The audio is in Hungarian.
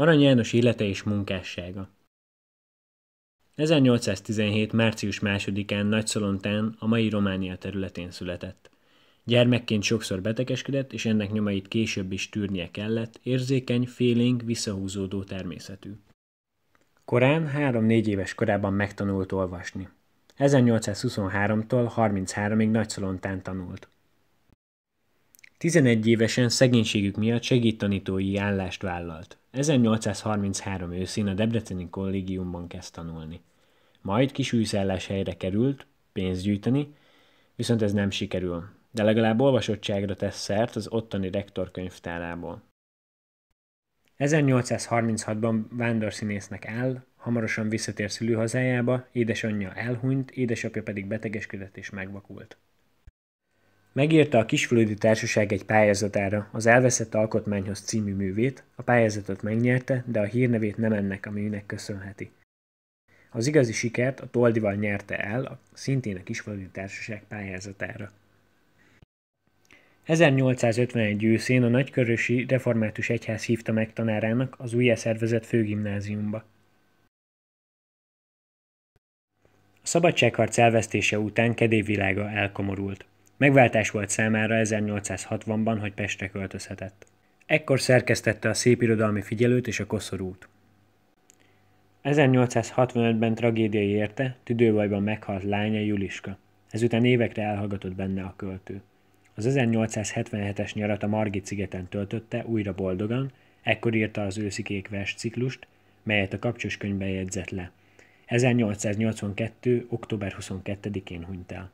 Arany János élete és munkássága 1817. március 2-án Nagyszolontán, a mai Románia területén született. Gyermekként sokszor betegeskedett, és ennek nyomait később is tűrnie kellett, érzékeny, félénk, visszahúzódó természetű. Korán 3-4 éves korában megtanult olvasni. 1823-tól 33-ig Nagyszolontán tanult. 11 évesen szegénységük miatt segíttanítói állást vállalt. 1833 őszén a Debreceni kollégiumban kezd tanulni. Majd kisűszállás helyre került, pénzt gyűjteni, viszont ez nem sikerül, de legalább olvasottságra tesz szert az ottani rektor könyvtárából. 1836-ban vándorszínésznek áll, hamarosan visszatér szülőhazájába, édesanyja elhunyt, édesapja pedig betegeskedett és megvakult. Megírta a Kisfülődi Társaság egy pályázatára az Elveszett Alkotmányhoz című művét, a pályázatot megnyerte, de a hírnevét nem ennek a műnek köszönheti. Az igazi sikert a Toldival nyerte el, a, szintén a Kisfülődi Társaság pályázatára. 1851 őszén a Nagykörösi Református Egyház hívta meg tanárának az újjászervezett főgimnáziumba. A szabadságharc elvesztése után kedélyvilága elkomorult. Megváltás volt számára 1860-ban, hogy Pestre költözhetett. Ekkor szerkesztette a Szépirodalmi Figyelőt és a Koszorút. 1865-ben tragédia érte, tüdőbajban meghalt lánya Juliska. Ezután évekre elhallgatott benne a költő. Az 1877-es nyarat a Margit szigeten töltötte, újra boldogan, ekkor írta az őszikék versciklust, melyet a kapcsos könyvbe jegyzett le. 1882. október 22-én hunyt el.